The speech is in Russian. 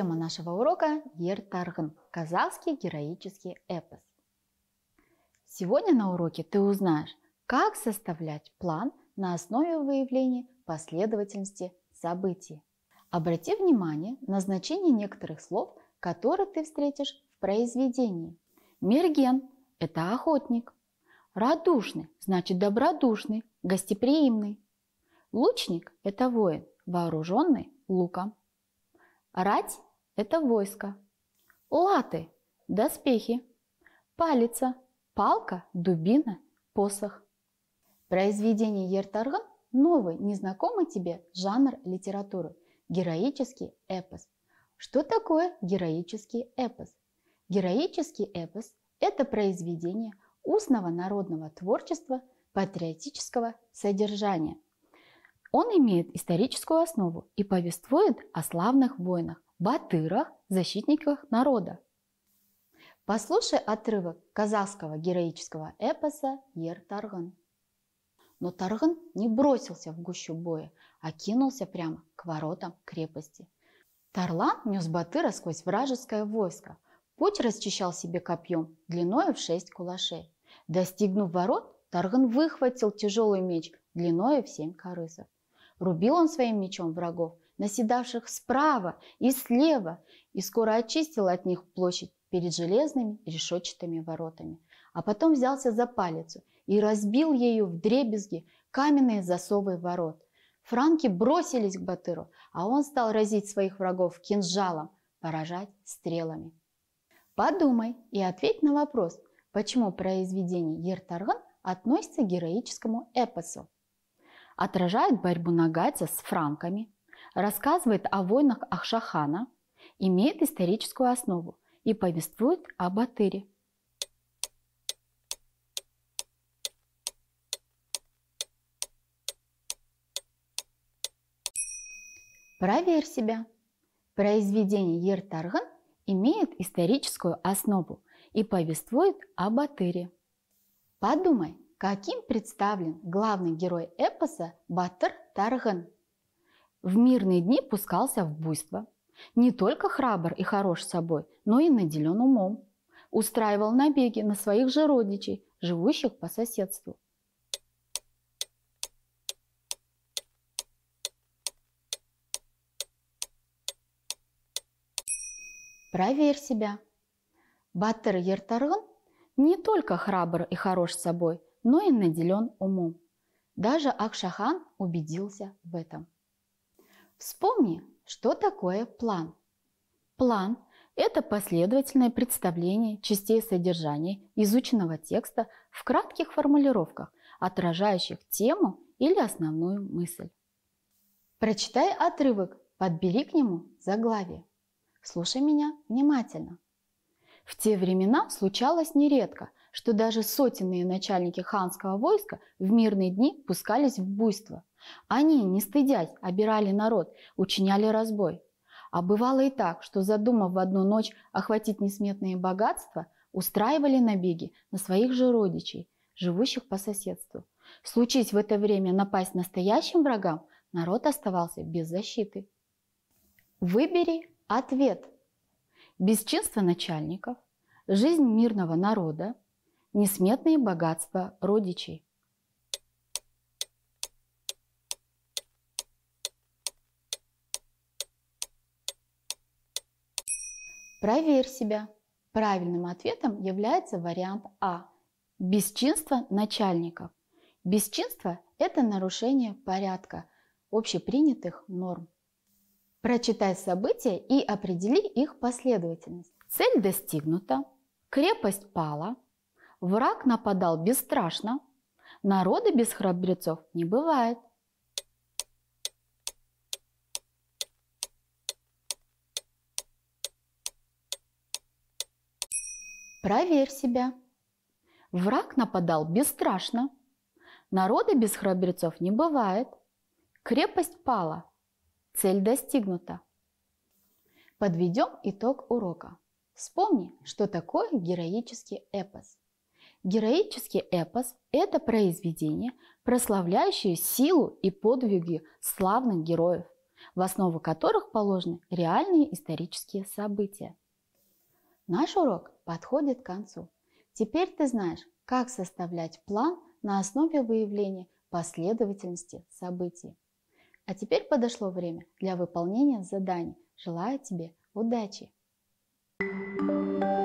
Тема нашего урока – Ертаргн – казахский героический эпос. Сегодня на уроке ты узнаешь, как составлять план на основе выявления последовательности событий. Обрати внимание на значение некоторых слов, которые ты встретишь в произведении. Мерген – это охотник. Радушный – значит добродушный, гостеприимный. Лучник – это воин, вооруженный луком. Рать это войско. Латы – доспехи. Палица – палка, дубина, посох. Произведение Ертарган – новый, незнакомый тебе жанр литературы – героический эпос. Что такое героический эпос? Героический эпос – это произведение устного народного творчества патриотического содержания. Он имеет историческую основу и повествует о славных войнах, батырах, защитниках народа. Послушай отрывок казахского героического эпоса «Ер Тарган». Но Тарган не бросился в гущу боя, а кинулся прямо к воротам крепости. Тарлан нес Батыра сквозь вражеское войско. Путь расчищал себе копьем длиною в шесть кулашей. Достигнув ворот, Тарган выхватил тяжелый меч длиною в семь корысов. Рубил он своим мечом врагов – наседавших справа и слева, и скоро очистил от них площадь перед железными решетчатыми воротами. А потом взялся за палицу и разбил ею в дребезги каменные засовы ворот. Франки бросились к Батыру, а он стал разить своих врагов кинжалом, поражать стрелами. Подумай и ответь на вопрос, почему произведение Ертарган относится к героическому эпосу. Отражает борьбу нагайца с франками, рассказывает о войнах Ахшахана, имеет историческую основу и повествует о Батыре. Проверь себя. Произведение Ертарган имеет историческую основу и повествует о Батыре. Подумай, каким представлен главный герой эпоса Батыр Тарган – в мирные дни пускался в буйство. Не только храбр и хорош собой, но и наделен умом. Устраивал набеги на своих же родичей, живущих по соседству. Проверь себя. Батыр Ертарган не только храбр и хорош собой, но и наделен умом. Даже Акшахан убедился в этом. Вспомни, что такое план. План – это последовательное представление частей содержания изученного текста в кратких формулировках, отражающих тему или основную мысль. Прочитай отрывок, подбери к нему заглавие. Слушай меня внимательно. В те времена случалось нередко, что даже сотенные начальники ханского войска в мирные дни пускались в буйство. Они, не стыдясь, обирали народ, учиняли разбой. А бывало и так, что, задумав в одну ночь охватить несметные богатства, устраивали набеги на своих же родичей, живущих по соседству. Случись в это время напасть настоящим врагам, народ оставался без защиты. Выбери ответ. Бесчинство начальников, жизнь мирного народа, несметные богатства родичей. Проверь себя. Правильным ответом является вариант А. Бесчинство начальников. Бесчинство – это нарушение порядка, общепринятых норм. Прочитай события и определи их последовательность. Цель достигнута, крепость пала, враг нападал бесстрашно, народа без храбрецов не бывает. Проверь себя. Враг нападал бесстрашно. Народа без храбрецов не бывает. Крепость пала. Цель достигнута. Подведем итог урока. Вспомни, что такое героический эпос. Героический эпос – это произведение, прославляющее силу и подвиги славных героев, в основу которых положены реальные исторические события. Наш урок подходит к концу. Теперь ты знаешь, как составлять план на основе выявления последовательности событий. А теперь подошло время для выполнения заданий. Желаю тебе удачи! thank you